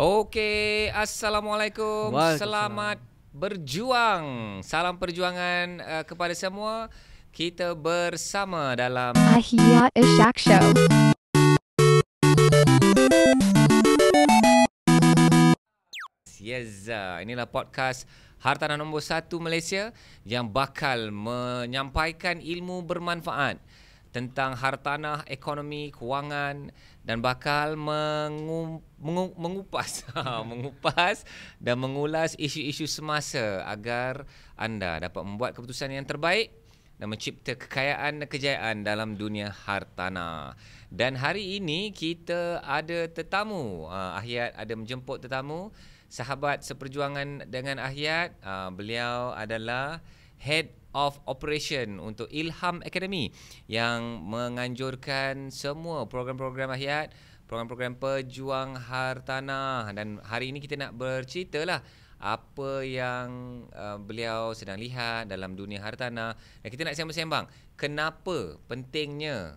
Okey, assalamualaikum. Selamat berjuang. Salam perjuangan uh, kepada semua. Kita bersama dalam Ahia Ishak Show. Yes, uh, inilah podcast Hartanah No. 1 Malaysia yang bakal menyampaikan ilmu bermanfaat tentang hartanah, ekonomi, kewangan dan bakal mengu, mengu, mengupas ha, mengupas dan mengulas isu-isu semasa agar anda dapat membuat keputusan yang terbaik dan mencipta kekayaan dan kejayaan dalam dunia hartanah. Dan hari ini kita ada tetamu. Uh, ha, Ahyat ada menjemput tetamu, sahabat seperjuangan dengan Ahyat. Uh, ha, beliau adalah head of Operation untuk Ilham Academy yang menganjurkan semua program-program rakyat, program-program pejuang hartanah dan hari ini kita nak lah apa yang uh, beliau sedang lihat dalam dunia hartanah dan kita nak sembang-sembang kenapa pentingnya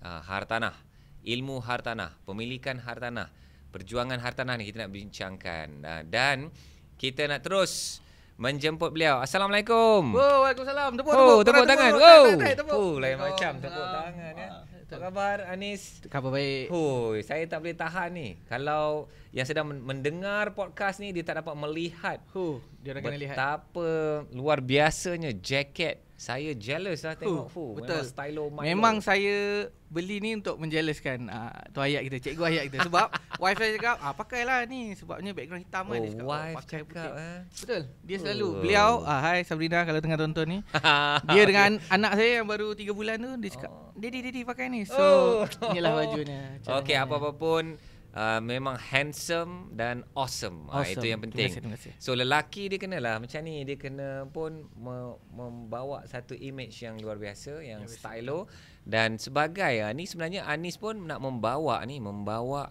uh, hartanah, ilmu hartanah, pemilikan hartanah, perjuangan hartanah ni kita nak bincangkan uh, dan kita nak terus menjemput beliau. Assalamualaikum. Oh, waalaikumsalam. Tepuk, tepuk, oh, tepuk, tangan. tepuk, tepuk, tepuk, tepuk, tepuk. Oh, lain oh, macam tepuk salam. tangan ya. Apa khabar Anis? Khabar baik. Hoi, saya tak boleh tahan ni. Kalau yang sedang mendengar podcast ni dia tak dapat melihat. Huh, dia orang kena lihat. Betapa luar biasanya jaket saya jealous lah tengok Fu. Oh, Memang stylo Memang saya beli ni untuk menjealouskan uh, tu ayat kita, cikgu ayat kita. Sebab wife saya cakap, ah, pakailah ni sebabnya background hitam oh, kan. Dia cakap, oh, wife pakai cakap. Eh. Betul. Dia oh. selalu, oh. beliau, ah, hai Sabrina kalau tengah tonton ni. dia dengan anak saya yang baru 3 bulan tu, dia cakap, oh. daddy, daddy pakai ni. So, oh. lah bajunya. Okay, apa-apa pun uh, memang handsome dan awesome. Ah, awesome. Uh, itu yang penting. Terima kasih, terima kasih. So lelaki dia kenalah macam ni dia kena pun me- membawa satu image yang luar biasa yang ya, stylo dan sebagai uh, ni sebenarnya Anis pun nak membawa ni membawa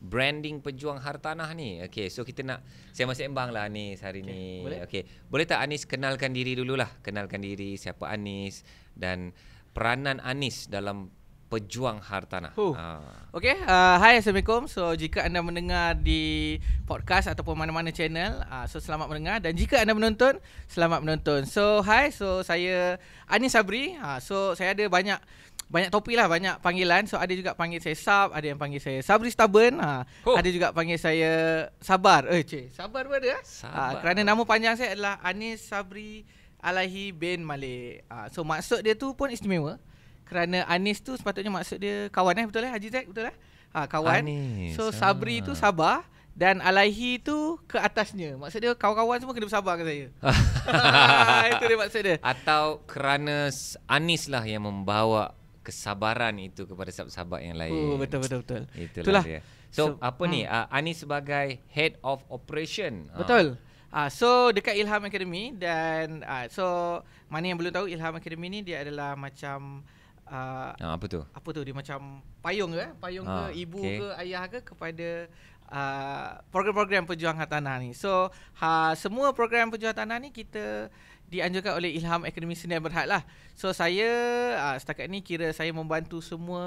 branding pejuang hartanah ni. Okay, so kita nak saya masih Embang lah Anis hari okay. ni. Boleh? Okey. Boleh tak Anis kenalkan diri dululah? Kenalkan diri siapa Anis dan peranan Anis dalam pejuang hartanah. Huh. Ha. Ah. Okey, uh, hai assalamualaikum. So jika anda mendengar di podcast ataupun mana-mana channel, uh, so selamat mendengar dan jika anda menonton, selamat menonton. So Hi, so saya Anis Sabri. Uh, so saya ada banyak banyak topi lah, banyak panggilan. So ada juga panggil saya Sab, ada yang panggil saya Sabri Stubborn, ha. Uh, huh. ada juga panggil saya Sabar. Eh, cik, Sabar pun ada lah. kerana nama panjang saya adalah Anis Sabri Alahi bin Malik. Ha, so maksud dia tu pun istimewa kerana Anis tu sepatutnya maksud dia kawan eh betul eh Haji Zak betul eh ha kawan Anis. so ha. Sabri ha. tu sabar dan Alaihi tu ke atasnya maksud dia kawan-kawan semua kena bersabar dengan saya itu dia maksud dia atau kerana Anis lah yang membawa kesabaran itu kepada sahabat-sahabat yang lain oh betul betul betul itulah, itulah. dia so, so apa hmm. ni uh, ah, Anis sebagai head of operation ah. betul ha. Uh, so dekat Ilham Academy dan uh, so mana yang belum tahu Ilham Academy ni dia adalah macam uh, uh, apa tu? Apa tu dia macam payung ke? Eh? Payung uh, ke ah, ibu okay. ke ayah ke kepada uh, program-program pejuang hartanah ni. So uh, semua program pejuang hartanah ni kita dianjurkan oleh Ilham Akademi Seni dan Berhad lah. So saya uh, setakat ni kira saya membantu semua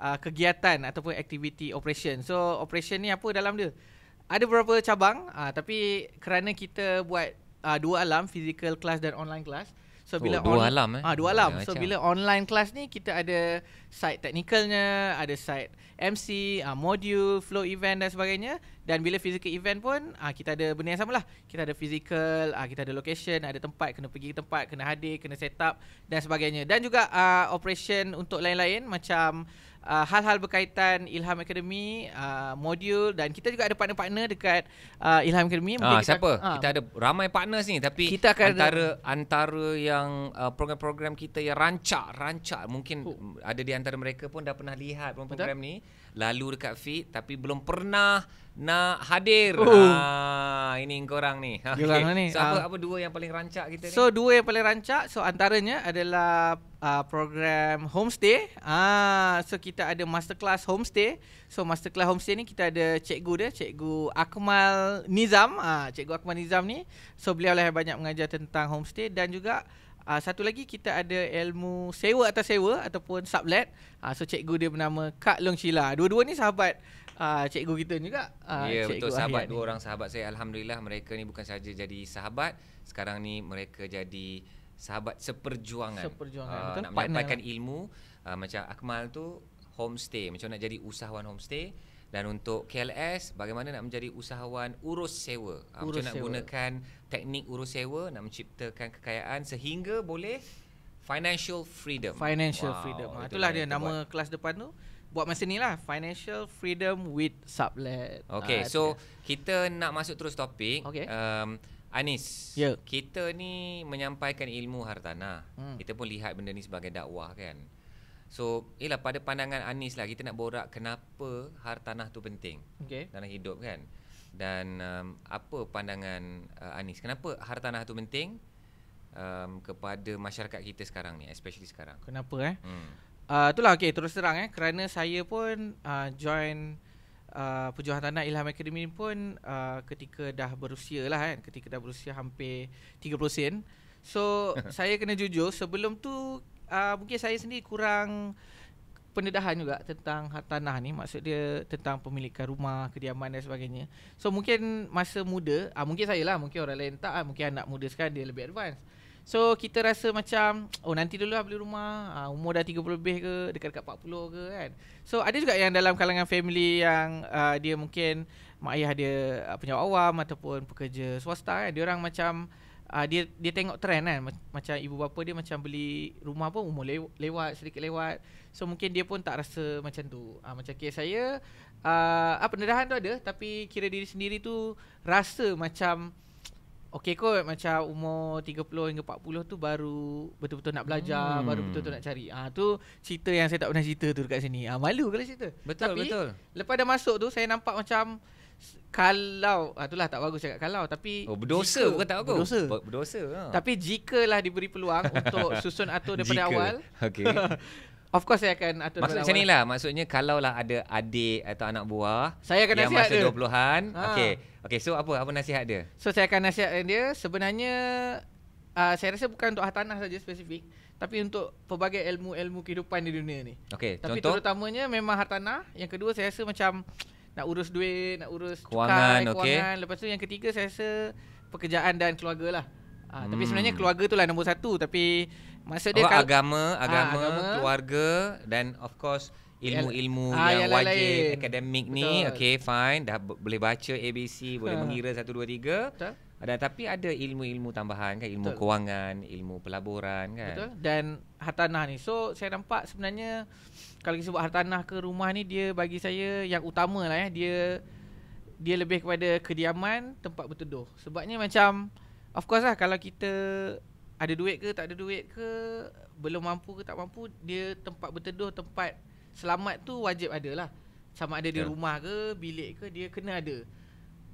uh, kegiatan ataupun aktiviti operation. So operation ni apa dalam dia? Ada beberapa cabang uh, tapi kerana kita buat uh, dua alam, physical class dan online class. So oh, bila dua alam eh. Ah dua alam. Ya, so macam. bila online class ni kita ada side technicalnya, ada side MC, ah module, flow event dan sebagainya. Dan bila physical event pun ah kita ada benda yang samalah. Kita ada physical, ah kita ada location, ada tempat kena pergi tempat, kena hadir, kena set up dan sebagainya. Dan juga ah operation untuk lain-lain macam uh, hal-hal berkaitan Ilham Academy uh, modul dan kita juga ada partner-partner dekat uh, Ilham Academy ha, kita, siapa ha. kita ada ramai partners ni tapi kita akan antara ada. antara yang uh, program-program kita yang rancak rancak mungkin oh. ada di antara mereka pun dah pernah lihat program-program ni lalu dekat feed tapi belum pernah nak hadir. Oh. Ha ini orang ni. Okay. Korang ni. So apa uh, apa dua yang paling rancak kita ni? So dua yang paling rancak so antaranya adalah uh, program homestay. Ah so kita ada masterclass homestay. So masterclass homestay ni kita ada cikgu dia, cikgu Akmal Nizam. Ah uh, cikgu Akmal Nizam ni so beliau lah yang banyak mengajar tentang homestay dan juga Uh, satu lagi kita ada ilmu sewa atau sewa ataupun sublet. Uh, so cikgu dia bernama Kak Long Sheila. Dua-dua ni sahabat uh, cikgu kita juga. Uh, ya yeah, betul sahabat dua orang sahabat saya alhamdulillah mereka ni bukan saja jadi sahabat sekarang ni mereka jadi sahabat seperjuangan. Seperjuangan uh, betul. Nak mendapatkan ilmu uh, macam Akmal tu homestay macam nak jadi usahawan homestay dan untuk KLS bagaimana nak menjadi usahawan urus sewa. Uh, urus macam sewa. nak gunakan teknik urus sewa nak menciptakan kekayaan sehingga boleh financial freedom. Financial wow, freedom. Itulah, itulah dia nama buat. kelas depan tu buat masa ni lah financial freedom with sublet. Okay, uh, so yeah. kita nak masuk terus topik. Okay. Um, Anis, yeah. kita ni menyampaikan ilmu hartanah. Hmm. Kita pun lihat benda ni sebagai dakwah kan. So, ialah pada pandangan Anis lah kita nak borak kenapa hartanah tu penting okay. dalam hidup kan. Dan um, apa pandangan uh, Anis? Kenapa hartanah tu penting um, kepada masyarakat kita sekarang ni, especially sekarang? Kenapa eh? Hmm. Uh, itulah okay, terus terang eh kerana saya pun uh, join uh, ah, Pejuang Tanah Ilham Academy pun uh, ketika dah berusia lah kan Ketika dah berusia hampir 30 sen So saya kena jujur sebelum tu uh, mungkin saya sendiri kurang pendedahan juga tentang hak tanah ni Maksud dia tentang pemilikan rumah, kediaman dan sebagainya So mungkin masa muda, uh, mungkin saya lah mungkin orang lain tak lah Mungkin anak muda sekarang dia lebih advance So kita rasa macam Oh nanti dulu lah beli rumah uh, Umur dah 30 lebih ke Dekat-dekat 40 ke kan So ada juga yang dalam kalangan family Yang uh, dia mungkin Mak ayah dia uh, ah, penjawat awam Ataupun pekerja swasta kan Dia orang macam uh, dia dia tengok trend kan Macam ibu bapa dia macam beli rumah pun Umur lew- lewat, sedikit lewat So mungkin dia pun tak rasa macam tu uh, Macam kes saya uh, uh, Pendedahan tu ada Tapi kira diri sendiri tu Rasa macam Okay kot macam umur 30 hingga 40 tu baru betul-betul nak belajar, hmm. baru betul-betul nak cari. Ah ha, tu cerita yang saya tak pernah cerita tu dekat sini. Ah ha, malu kalau cerita. Betul tapi, betul. Lepas dah masuk tu saya nampak macam kalau ah ha, itulah tak bagus cakap kalau tapi oh, berdosa jika, bukan tak bagus. Berdosa. Berdosa. Ha. Tapi jikalah diberi peluang untuk susun atur daripada jika. awal. Okey. Of course saya akan atur Maksud macam lah Maksudnya kalau lah ada adik atau anak buah Saya akan nasihat dia Yang masa 20-an ha. okay. okay so apa apa nasihat dia? So saya akan nasihat dia Sebenarnya uh, Saya rasa bukan untuk hartanah saja spesifik Tapi untuk pelbagai ilmu-ilmu kehidupan di dunia ni Okay tapi contoh Tapi terutamanya memang hartanah Yang kedua saya rasa macam Nak urus duit Nak urus kewangan, cukai okay. Lepas tu yang ketiga saya rasa Pekerjaan dan keluarga lah Ha, tapi hmm. sebenarnya keluarga tu lah nombor satu Tapi Maksud dia oh, kalau agama, ah, agama, ha, agama, keluarga dan of course ilmu-ilmu ha, ah, yang, yang wajib lain. akademik Betul. ni. Okay fine, dah boleh baca ABC, ha. boleh mengira 1 2 3. Betul. Ada tapi ada ilmu-ilmu tambahan kan, ilmu Betul. kewangan, ilmu pelaburan kan. Betul. Dan hartanah ni. So saya nampak sebenarnya kalau kita sebut hartanah ke rumah ni dia bagi saya yang utama lah ya, eh. dia dia lebih kepada kediaman, tempat berteduh. Sebabnya macam of course lah kalau kita ada duit ke tak ada duit ke belum mampu ke tak mampu dia tempat berteduh tempat selamat tu wajib ada lah sama ada di ya. rumah ke bilik ke dia kena ada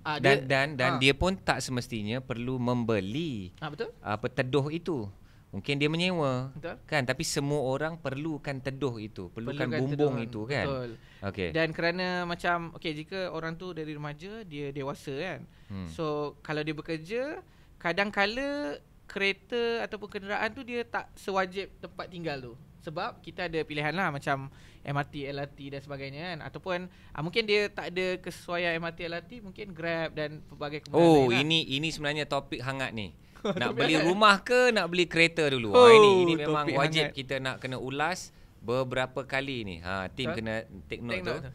ha, dia, dan dan dan ha. dia pun tak semestinya perlu membeli ha, betul apa teduh itu mungkin dia menyewa betul? kan tapi semua orang perlukan teduh itu perlukan, perlukan bumbung teduh. itu kan betul okey dan kerana macam okey jika orang tu dari remaja dia dewasa kan hmm. so kalau dia bekerja kadang kala kereta ataupun kenderaan tu dia tak sewajib tempat tinggal tu sebab kita ada pilihan lah macam MRT, LRT dan sebagainya kan ataupun ah, mungkin dia tak ada kesesuaian MRT, LRT mungkin Grab dan pelbagai kemudahan oh lain lah. ini ini sebenarnya topik hangat ni nak beli rumah ke nak beli kereta dulu ah, oh, ha, ini ini memang wajib hangat. kita nak kena ulas beberapa kali ni ha tim so, kena take note, take note tu, tu.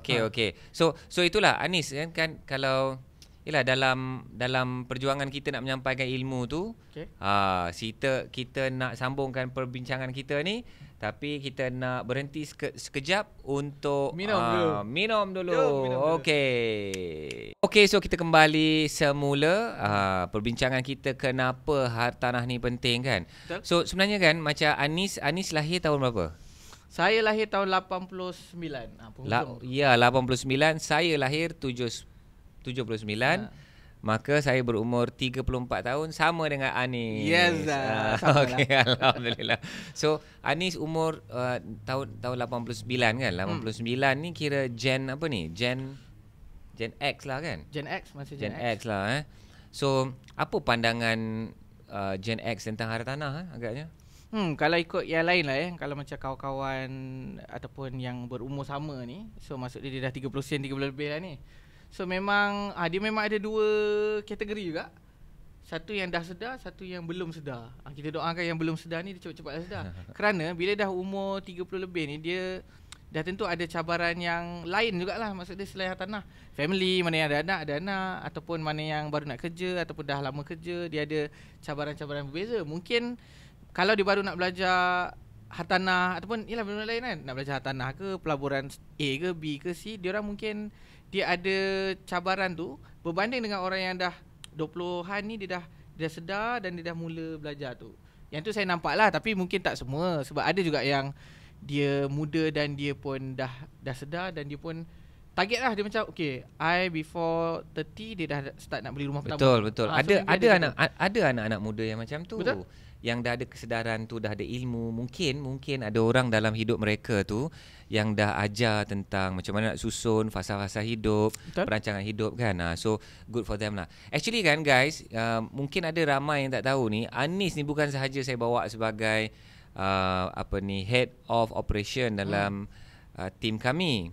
okey ha. okey so so itulah Anis kan, kan kalau ialah dalam dalam perjuangan kita nak menyampaikan ilmu tu okay. ha kita kita nak sambungkan perbincangan kita ni tapi kita nak berhenti seke, sekejap untuk minum ha, dulu minum dulu okey okey so kita kembali semula ha, perbincangan kita kenapa hartanah ni penting kan Betul. so sebenarnya kan macam Anis Anis lahir tahun berapa saya lahir tahun 89 ha, ah, La, ya 89 saya lahir 70 79 uh. Ya. maka saya berumur 34 tahun sama dengan Anis. Yes. Ah, ah, uh, lah. okay, alhamdulillah. So Anis umur uh, tahun tahun 89 kan? 89 hmm. ni kira gen apa ni? Gen Gen X lah kan? Gen X masih Gen, gen X. X lah eh. So apa pandangan uh, Gen X tentang hartanah eh, agaknya? Hmm, kalau ikut yang lain lah eh, kalau macam kawan-kawan ataupun yang berumur sama ni, so maksud dia dah 30 sen, 30 lebih lah ni. So memang ha, dia memang ada dua kategori juga. Satu yang dah sedar, satu yang belum sedar. Ha, kita doakan yang belum sedar ni dia cepat-cepat sedar. Kerana bila dah umur 30 lebih ni dia dah tentu ada cabaran yang lain jugalah maksud dia selain hartanah family mana yang ada anak ada anak ataupun mana yang baru nak kerja ataupun dah lama kerja dia ada cabaran-cabaran berbeza mungkin kalau dia baru nak belajar hartanah ataupun ialah benda lain kan nak belajar hartanah ke pelaburan A ke B ke C dia orang mungkin dia ada cabaran tu berbanding dengan orang yang dah 20-an ni dia dah dia dah sedar dan dia dah mula belajar tu. Yang tu saya nampak lah tapi mungkin tak semua sebab ada juga yang dia muda dan dia pun dah dah sedar dan dia pun target lah dia macam okay I before 30 dia dah start nak beli rumah pertama. Betul betul. Ha, ah, ada so ada anak tahu. ada anak-anak muda yang macam tu. Betul? Yang dah ada kesedaran tu, dah ada ilmu, mungkin mungkin ada orang dalam hidup mereka tu yang dah ajar tentang macam mana nak susun fasa-fasa hidup, betul? perancangan hidup kan. Ha, so good for them lah. Actually kan guys, uh, mungkin ada ramai yang tak tahu ni Anis ni bukan sahaja saya bawa sebagai uh, apa ni head of operation dalam hmm. uh, team kami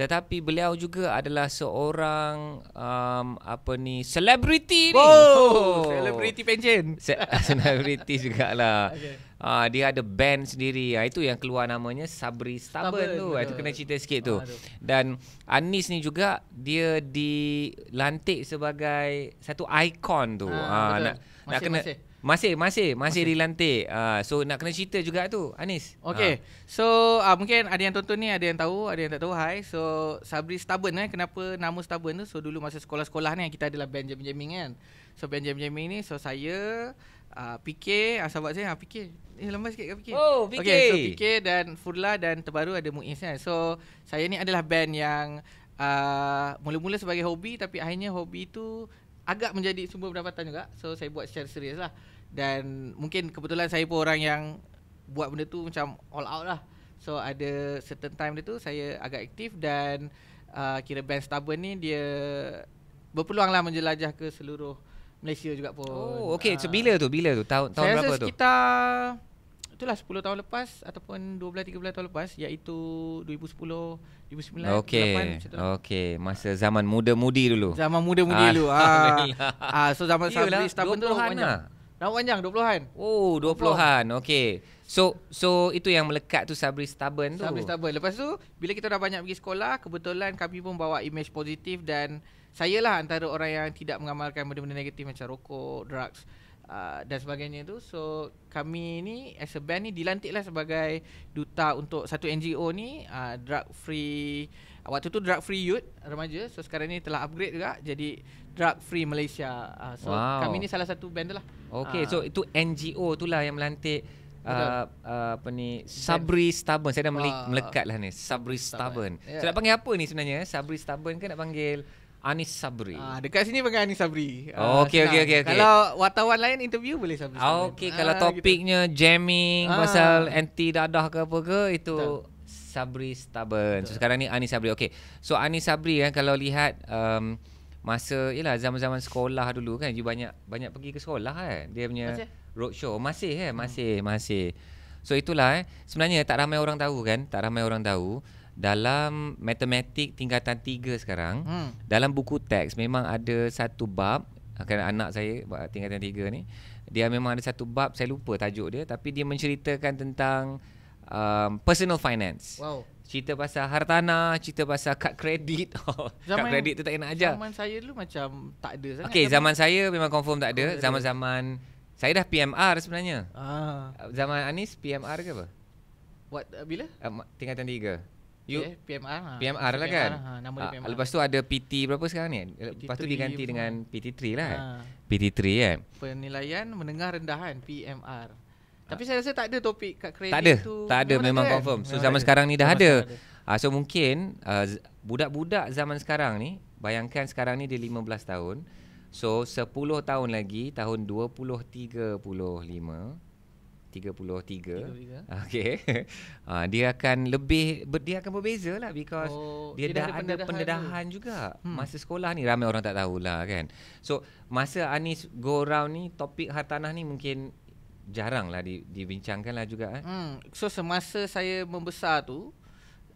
tetapi beliau juga adalah seorang um, apa ni selebriti ni. Oh, selebriti pencen. Selebriti jugalah. Okay. Uh, dia ada band sendiri. Uh, itu yang keluar namanya Sabri Stubborn, Stubborn tu. Ah, itu kena cerita sikit tu. Dan Anis ni juga dia dilantik sebagai satu ikon tu. Ah uh, nak masih, nak kena masih. Masih, masih, masih okay. dilantik. Uh, so nak kena cerita juga tu, Anis. Okay. Ha. Ah. So uh, mungkin ada yang tonton ni, ada yang tahu, ada yang tak tahu. Hai. So Sabri Stubborn eh. Kenapa nama Stubborn tu? So dulu masa sekolah-sekolah ni kita adalah band jam Jamming kan. So band jam Jamming ni, so saya... Uh, PK, asal buat saya, PK Eh, lambat sikit ke PK? Oh, PK! Okay, so PK dan Furla dan terbaru ada Muiz kan So, saya ni adalah band yang uh, Mula-mula sebagai hobi tapi akhirnya hobi tu agak menjadi sumber pendapatan juga So saya buat secara serius lah Dan mungkin kebetulan saya pun orang yang Buat benda tu macam all out lah So ada certain time dia tu saya agak aktif dan uh, Kira band stubborn ni dia Berpeluang lah menjelajah ke seluruh Malaysia juga pun Oh okay uh, so ah. bila tu? Bila tu? Tahun, tahun berapa tu? Saya rasa sekitar itulah 10 tahun lepas ataupun 12 13 tahun lepas iaitu 2010 2009 okay. 2008 okey masa zaman muda-mudi dulu zaman muda-mudi dulu ah. ah, ah so zaman sabri lah. staff tu banyak Rambut panjang 20-an. Oh, 20-an. Okey. So so itu yang melekat tu Sabri Stubborn tu. Sabri Stubborn. Lepas tu bila kita dah banyak pergi sekolah, kebetulan kami pun bawa image positif dan saya lah antara orang yang tidak mengamalkan benda-benda negatif macam rokok, drugs. Uh, dan sebagainya tu so kami ni as a band ni dilantiklah sebagai duta untuk satu NGO ni uh, drug free uh, waktu tu drug free youth remaja so sekarang ni telah upgrade juga jadi drug free Malaysia uh, so wow. kami ni salah satu band lah Okay uh, so itu NGO tu lah yang melantik Uh, uh, apa ni Sabri Stubborn Saya dah uh, melekat lah ni Sabri Stubborn, stubborn. Yeah. So nak panggil apa ni sebenarnya Sabri Stubborn ke nak panggil Anis Sabri. Ah, dekat sini panggil Anis Sabri. Ah, oh, okay, okay. okey okey. Kalau wartawan lain interview boleh Sabri. Ah, okey ah, kalau topiknya gitu. jamming ah. pasal anti dadah ke apa ke itu Betul. Sabri stubborn. So sekarang ni Anis Sabri. Okay, So Anis Sabri kan kalau lihat um, masa yalah zaman-zaman sekolah dulu kan dia banyak banyak pergi ke sekolah kan. Dia punya roadshow masih kan? Masih, hmm. masih. So itulah eh. Sebenarnya tak ramai orang tahu kan? Tak ramai orang tahu dalam matematik tingkatan 3 sekarang hmm. dalam buku teks memang ada satu bab kerana anak saya tingkatan 3 ni dia memang ada satu bab saya lupa tajuk dia tapi dia menceritakan tentang um, personal finance wow cerita pasal hartanah, cerita pasal kad kredit. Oh, kad kredit tu tak kena aja. Zaman saya dulu macam tak ada sangat. Okey, zaman saya memang confirm tak ada. Oh, Zaman-zaman saya dah PMR sebenarnya. Ah. Zaman Anis PMR ke apa? What uh, bila? Uh, tingkatan tiga. You yeah, PMR ha. PMR lah PMR, kan. Ha, nama dia ah, PMR. Ha, lepas tu ada PT berapa sekarang ni? PT lepas tu diganti dengan PT3 lah. Eh. Ha. PT3 kan. Eh. Penilaian menengah rendah kan PMR. Ha. Tapi saya rasa tak ada topik kat kredit tak ada. tu. Tak ada, memang, memang ada, confirm. So ha. zaman ada. sekarang ni dah ada. ada. Ah, ha, so mungkin uh, budak-budak zaman sekarang ni bayangkan sekarang ni dia 15 tahun. So 10 tahun lagi tahun 2035 33 okey uh, dia akan lebih dia akan berbeza lah because oh, dia, dia dah ada pendedahan, pendedahan juga hmm. masa sekolah ni ramai orang tak tahu lah, kan so masa Anis go round ni topik hartanah ni mungkin jarang lah dibincangkan lah juga eh. hmm. so semasa saya membesar tu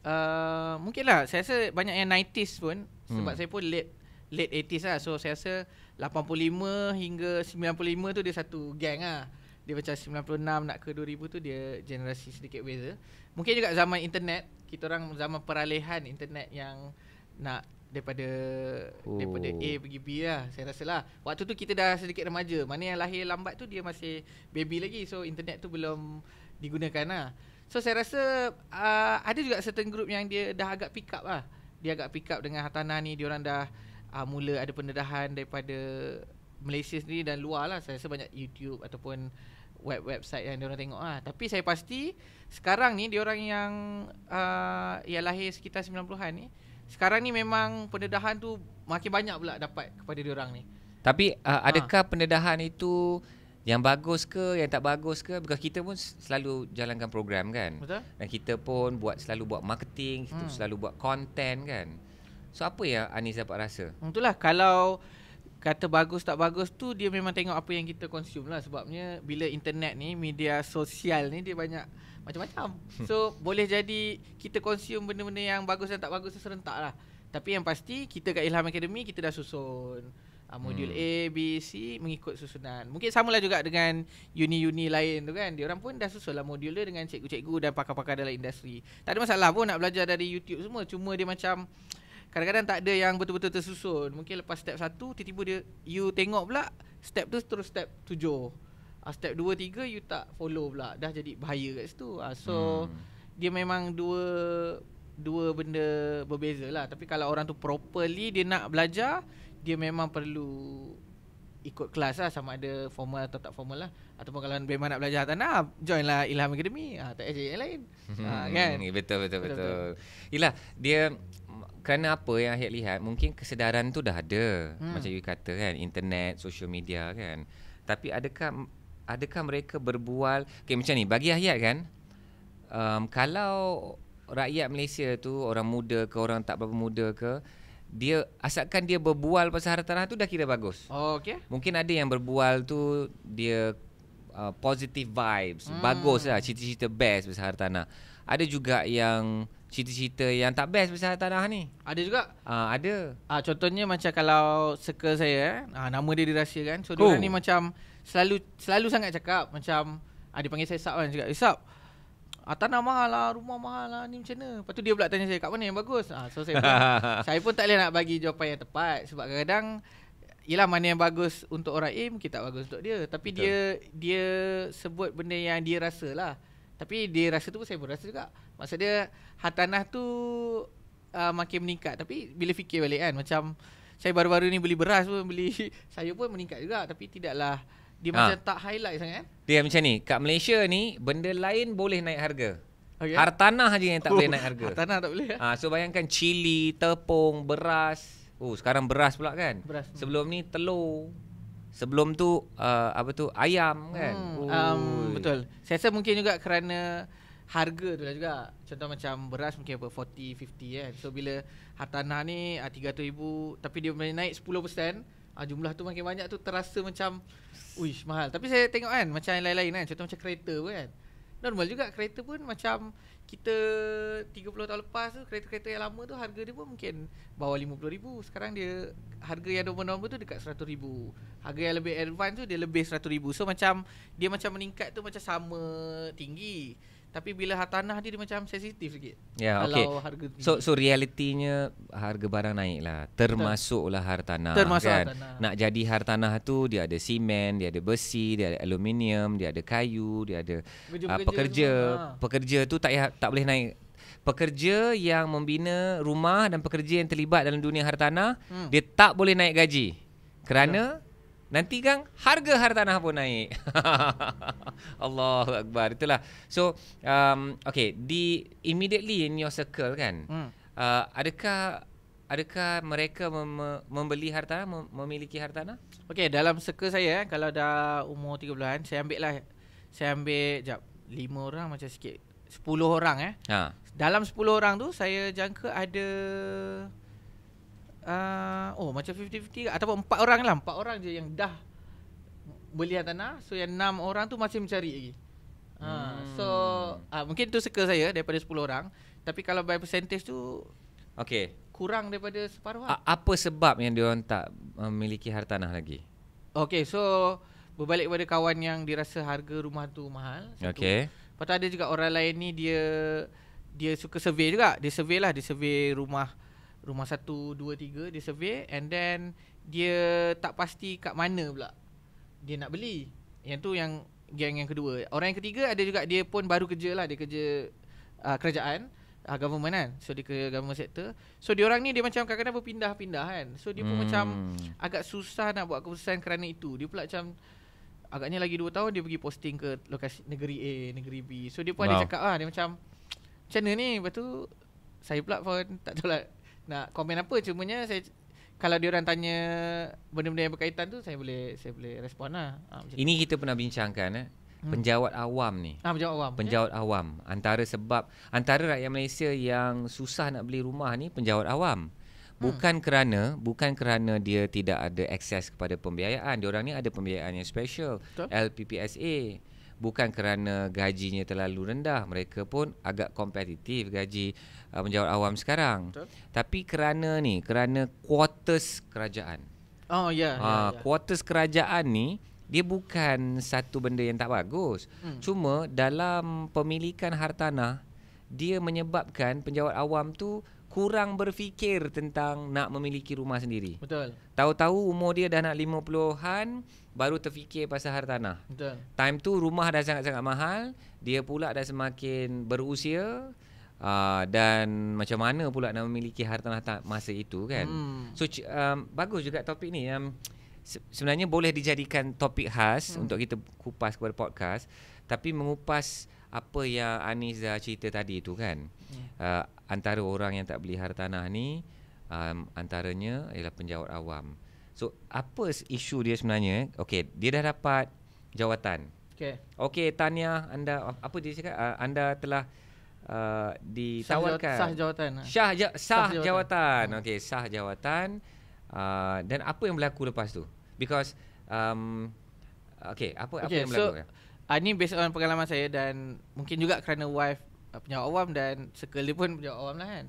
uh, mungkin lah saya rasa banyak yang 90s pun hmm. sebab saya pun late late 80s lah so saya rasa 85 hingga 95 tu dia satu gang lah dia macam 96 nak ke 2000 tu dia generasi sedikit beza. Mungkin juga zaman internet, kita orang zaman peralihan internet yang nak daripada oh. daripada A pergi B lah saya rasa lah waktu tu kita dah sedikit remaja mana yang lahir lambat tu dia masih baby lagi so internet tu belum digunakan lah so saya rasa uh, ada juga certain group yang dia dah agak pick up lah dia agak pick up dengan hartanah ni dia orang dah uh, mula ada pendedahan daripada Malaysia sendiri dan luar lah saya rasa banyak YouTube ataupun web website yang diorang tengok lah. Tapi saya pasti sekarang ni diorang yang uh, yang lahir sekitar 90-an ni sekarang ni memang pendedahan tu makin banyak pula dapat kepada diorang ni. Tapi uh, adakah ha. pendedahan itu yang bagus ke yang tak bagus ke because kita pun selalu jalankan program kan. Betul. Dan kita pun buat selalu buat marketing, kita hmm. selalu buat content kan. So apa ya Anis dapat rasa? Itulah kalau kata bagus tak bagus tu dia memang tengok apa yang kita consume lah sebabnya bila internet ni media sosial ni dia banyak macam-macam hmm. so boleh jadi kita consume benda-benda yang bagus dan tak bagus serentak lah tapi yang pasti kita kat Ilham Academy kita dah susun uh, modul hmm. A, B, C mengikut susunan mungkin samalah juga dengan uni-uni lain tu kan dia orang pun dah susun lah modul dia dengan cikgu-cikgu dan pakar-pakar dalam industri tak ada masalah pun nak belajar dari YouTube semua cuma dia macam Kadang-kadang tak ada yang betul-betul tersusun Mungkin lepas step satu, Tiba-tiba dia You tengok pula Step tu terus step tujuh. uh, Step dua tiga, You tak follow pula Dah jadi bahaya kat situ uh, So hmm. Dia memang dua Dua benda berbeza lah Tapi kalau orang tu properly Dia nak belajar Dia memang perlu Ikut kelas lah Sama ada formal atau tak formal lah Ataupun kalau memang nak belajar tanah Join lah Ilham Academy ha, Tak ada yang lain ha, kan? Betul-betul Yelah Dia kerana apa yang Ayat lihat Mungkin kesedaran tu dah ada hmm. Macam you kata kan Internet, social media kan Tapi adakah Adakah mereka berbual Okay macam ni Bagi Ayat kan um, Kalau Rakyat Malaysia tu Orang muda ke Orang tak berapa muda ke Dia Asalkan dia berbual Pasal harta tanah tu Dah kira bagus Oh okay Mungkin ada yang berbual tu Dia uh, Positive vibes hmm. Bagus lah Cerita-cerita best Pasal harta tanah Ada juga yang cerita-cerita yang tak best pasal tanah ni. Ada juga? Ah uh, ada. Ah uh, contohnya macam kalau circle saya eh. Uh, nama dia dirahsiakan. So cool. dia ni macam selalu selalu sangat cakap macam ada ah, uh, panggil saya Sap kan juga. Sap. Ah, tanah mahal lah, rumah mahal lah, ni macam mana? Lepas tu dia pula tanya saya, kat mana yang bagus? Ah, so saya, pula, saya pun tak boleh nak bagi jawapan yang tepat sebab kadang-kadang Yelah mana yang bagus untuk orang im, kita bagus untuk dia Tapi Betul. dia dia sebut benda yang dia rasa lah Tapi dia rasa tu pun saya pun rasa juga Maksud dia hartanah tu uh, makin meningkat tapi bila fikir balik kan macam saya baru-baru ni beli beras pun beli sayur pun meningkat juga tapi tidaklah dia ha. macam tak highlight sangat. Eh? Dia macam ni, kat Malaysia ni benda lain boleh naik harga. Okay. Hartanah aja yang tak oh, boleh naik harga. Hartanah tak boleh. Ah ha, so bayangkan cili, tepung, beras. Oh sekarang beras pula kan? Beras. Sebelum ni telur. Sebelum tu uh, apa tu ayam kan? Hmm, um, betul. Saya rasa mungkin juga kerana harga tu lah juga Contoh macam beras mungkin apa 40, 50 kan So bila hartanah ni uh, ah, 300 ribu Tapi dia boleh naik 10% uh, ah, Jumlah tu makin banyak tu terasa macam Uish mahal Tapi saya tengok kan macam yang lain-lain kan Contoh macam kereta pun kan Normal juga kereta pun macam kita 30 tahun lepas tu kereta-kereta yang lama tu harga dia pun mungkin bawah RM50,000 Sekarang dia harga yang normal-normal tu dekat RM100,000 Harga yang lebih advance tu dia lebih RM100,000 So macam dia macam meningkat tu macam sama tinggi tapi bila hartanah dia, dia macam sensitif sikit. Ya, yeah, harga So, so realitinya harga barang naik lah. Termasuklah hartanah. Termasuk kan? hartanah. Nak jadi hartanah tu, dia ada simen, dia ada besi, dia ada aluminium, dia ada kayu, dia ada uh, pekerja. Semua. Ha. Pekerja tu tak tak boleh naik. Pekerja yang membina rumah dan pekerja yang terlibat dalam dunia hartanah, hmm. dia tak boleh naik gaji. Kerana... Nanti kan harga hartanah pun naik. Allahu akbar. Itulah. So, um okay. di immediately in your circle kan. Hmm. Uh, adakah adakah mereka mem- membeli hartanah mem- memiliki hartanah? Okay, dalam circle saya eh kalau dah umur 30-an, saya ambil lah saya ambil jap 5 orang macam sikit. 10 orang eh. Ha. Dalam 10 orang tu saya jangka ada uh, oh macam 50-50 ataupun empat orang lah empat orang je yang dah beli tanah so yang enam orang tu masih mencari lagi uh, hmm. so uh, mungkin tu circle saya daripada 10 orang tapi kalau by percentage tu okay. kurang daripada separuh lah. apa sebab yang dia tak memiliki hartanah lagi Okay so berbalik kepada kawan yang dirasa harga rumah tu mahal Okay. Lepas tu ada juga orang lain ni dia dia suka survey juga Dia survey lah, dia survey rumah rumah satu dua tiga dia survey and then dia tak pasti kat mana pula dia nak beli yang tu yang geng yang kedua orang yang ketiga ada juga dia pun baru kerja lah dia kerja uh, kerajaan uh, government kan so dia ke government sector so dia orang ni dia macam kadang-kadang berpindah-pindah kan so dia pun macam hmm. agak susah nak buat keputusan kerana itu dia pula macam agaknya lagi dua tahun dia pergi posting ke lokasi negeri A negeri B so dia pun wow. ada cakap lah dia macam macam mana ni lepas tu saya pula pun tak tahu lah nak komen apa cumanya saya kalau dia orang tanya benda-benda yang berkaitan tu saya boleh saya boleh respon lah. Ha, Ini tu. kita pernah bincangkan eh. Hmm. Penjawat awam ni. Ah, penjawat awam. Ya. Penjawat okay. awam. Antara sebab antara rakyat Malaysia yang susah nak beli rumah ni penjawat awam. Hmm. Bukan hmm. kerana bukan kerana dia tidak ada akses kepada pembiayaan. Diorang ni ada pembiayaan yang special. Betul. LPPSA bukan kerana gajinya terlalu rendah mereka pun agak kompetitif gaji uh, penjawat awam sekarang Betul. tapi kerana ni kerana quarters kerajaan oh ya yeah, uh, yeah, yeah. Ya. quarters kerajaan ni dia bukan satu benda yang tak bagus hmm. cuma dalam pemilikan hartanah dia menyebabkan penjawat awam tu kurang berfikir tentang nak memiliki rumah sendiri. Betul. Tahu-tahu umur dia dah nak lima puluhan baru terfikir pasal hartanah. Betul. Time tu rumah dah sangat-sangat mahal, dia pula dah semakin berusia uh, dan macam mana pula nak memiliki hartanah ta- masa itu kan. Hmm. So um, bagus juga topik ni yang um, sebenarnya boleh dijadikan topik khas hmm. untuk kita kupas kepada podcast tapi mengupas apa yang Anis dah cerita tadi tu kan yeah. uh, antara orang yang tak beli hartanah ni um, antaranya ialah penjawat awam. So apa isu dia sebenarnya? Okey, dia dah dapat jawatan. Okey. Okey, tanya anda apa dia cakap? Uh, anda telah uh, ditawarkan sah, jaw- sah jawatan. Ah. Syah sah, sah jawatan. jawatan. Okey, sah jawatan. Uh, dan apa yang berlaku lepas tu? Because um okay, apa okay, apa yang so, berlaku? Okey. Uh, ini based on pengalaman saya dan mungkin juga kerana wife uh, penyawa awam dan circle dia pun punya awam lah kan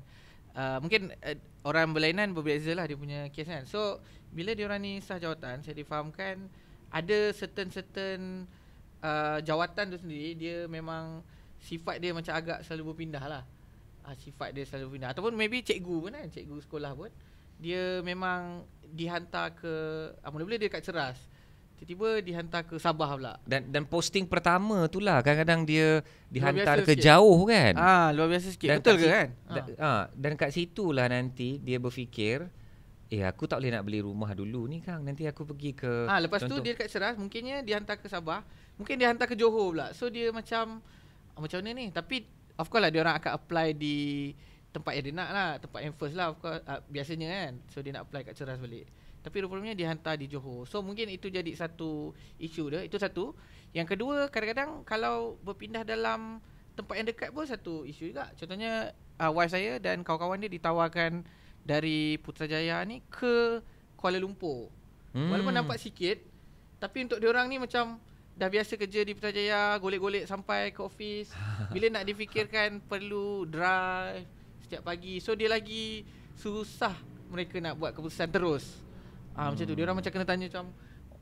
uh, Mungkin uh, orang berlainan berbeza lah dia punya kes kan So bila diorang ni sah jawatan saya difahamkan Ada certain-certain uh, jawatan tu sendiri dia memang sifat dia macam agak selalu berpindah lah uh, Sifat dia selalu berpindah ataupun maybe cikgu pun kan cikgu sekolah pun Dia memang dihantar ke uh, mula-mula dia kat ceras tiba-tiba dihantar ke Sabah pula. Dan dan posting pertama tu lah kadang-kadang dia dihantar ke sikit. jauh kan. Ah ha, luar biasa sikit. Dan Betul ke kan? Ha. ha, dan kat situ lah nanti dia berfikir Eh aku tak boleh nak beli rumah dulu ni kang Nanti aku pergi ke Ah ha, Lepas contoh. tu dia dekat Seras Mungkinnya dia hantar ke Sabah Mungkin dia hantar ke Johor pula So dia macam oh, Macam mana ni Tapi of course lah dia orang akan apply di Tempat yang dia nak lah Tempat yang first lah of course uh, Biasanya kan So dia nak apply kat Seras balik tapi rupanya dia hantar di Johor. So mungkin itu jadi satu isu dia. Itu satu. Yang kedua kadang-kadang kalau berpindah dalam tempat yang dekat pun satu isu juga. Contohnya uh, wife saya dan kawan-kawan dia ditawarkan dari Putrajaya ni ke Kuala Lumpur. Hmm. Walaupun nampak sikit tapi untuk dia orang ni macam dah biasa kerja di Putrajaya, golek-golek sampai ke office. Bila nak difikirkan perlu drive setiap pagi. So dia lagi susah mereka nak buat keputusan terus. Ah hmm. macam tu. Dia orang macam kena tanya macam